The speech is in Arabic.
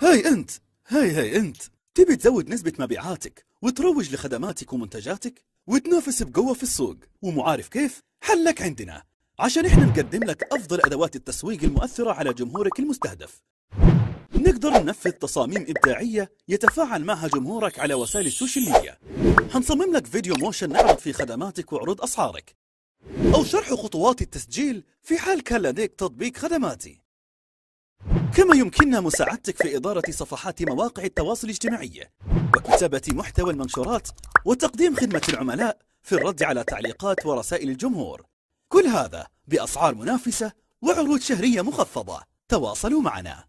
هاي أنت هاي هاي أنت تبي تزود نسبة مبيعاتك وتروج لخدماتك ومنتجاتك وتنافس بقوة في السوق ومعارف كيف حلك عندنا عشان احنا نقدم لك أفضل أدوات التسويق المؤثرة على جمهورك المستهدف نقدر ننفذ تصاميم إبداعية يتفاعل معها جمهورك على وسائل السوشيال ميديا هنصمم لك فيديو موشن نعرض فيه خدماتك وعروض أسعارك أو شرح خطوات التسجيل في حال كان لديك تطبيق خدماتي كما يمكننا مساعدتك في إدارة صفحات مواقع التواصل الاجتماعي وكتابة محتوى المنشورات وتقديم خدمة العملاء في الرد على تعليقات ورسائل الجمهور كل هذا بأسعار منافسة وعروض شهرية مخفضة تواصلوا معنا